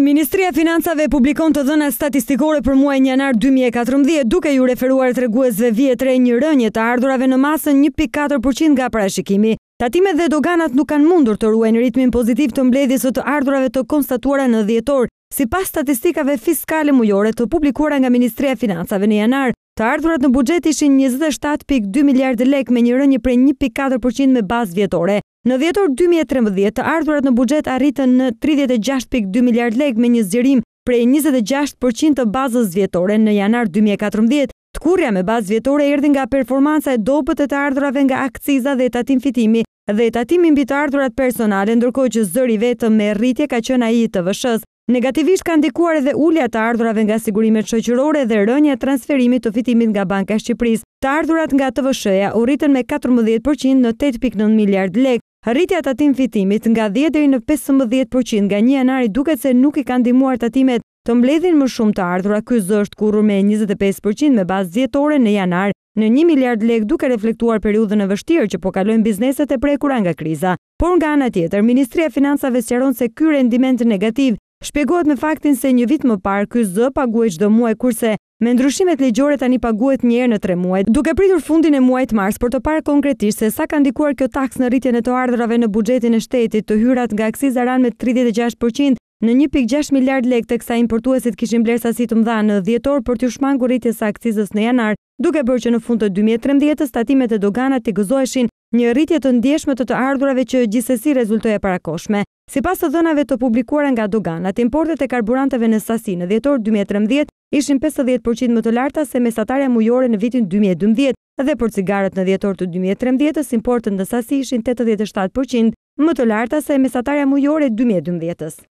Ministria Financave publikon të dhëna statistikore për muaj njënar 2014, duke ju referuar të reguesve vjetre një rënjë të ardurave në masën 1.4% nga parashikimi. Tatimet dhe doganat nuk kanë mundur të ruajnë ritmin pozitiv të mbledhjes të ardurave të konstatuara në dhjetor, si pas statistikave fiskale mujore të publikuara nga Ministria Financave në janar, Të ardhurat në bugjet ishin 27.2 miliard lek me një rënjë prej 1.4% me bazë vjetore. Në vjetor 2013 të ardhurat në bugjet arritën në 36.2 miliard lek me një zgjerim prej 26% të bazës vjetore në janar 2014. Të kurja me bazë vjetore erdi nga performansa e dobët e të ardhurave nga akciza dhe tatim fitimi dhe tatimin të ardhurat personale, ndërkoj që zëri vetëm me rritje ka qëna i të vëshës. Negativisht ka ndikuar edhe ullja të ardhurave nga sigurimet qëqyrore dhe rënja transferimit të fitimit nga Banka Shqipëris. Të ardhurat nga të vëshëja u rritën me 14% në 8.9 miliard lek. Rritja të atim fitimit nga 10 dhe në 15% nga një anari duket se nuk i kanë dimuar të atimet të mbledhin më shumë të ardhura kësë është kurur me 25% me bazë zjetore në janar në 1 miliard lek duke reflektuar periudhën e vështirë që po kalojnë bizneset e prekura nga kriza. Por nga ana tjetër, Ministria Finansave sjaron se kërë rendiment negativ Shpjegohet me faktin se një vit më parë ky Z paguaj çdo muaj kurse me ndryshimet ligjore tani paguhet një herë në 3 muaj. Duke pritur fundin e muajit mars për të parë konkretisht se sa ka ndikuar kjo taks në rritjen e të ardhurave në buxhetin e shtetit, të hyrat nga akciza ran me 36% në 1.6 miliard lekë teksa importuesit kishin bler sasi të mëdha në dhjetor për të shmangur rritjen e akcizës në janar, duke bërë që në fund të 2013 statimet e doganat të gëzoheshin një rritje të ndjeshme të të ardhurave që gjithsesi rezultoi e parakoshme. Si pas të dhënave të publikuar nga doganat, importet e karburanteve në sasi në djetor 2013 ishin 50% më të larta se mesatare mujore në vitin 2012 dhe për cigaret në djetor të 2013, importet në sasi ishin 87% më të larta se mesatare mujore 2012.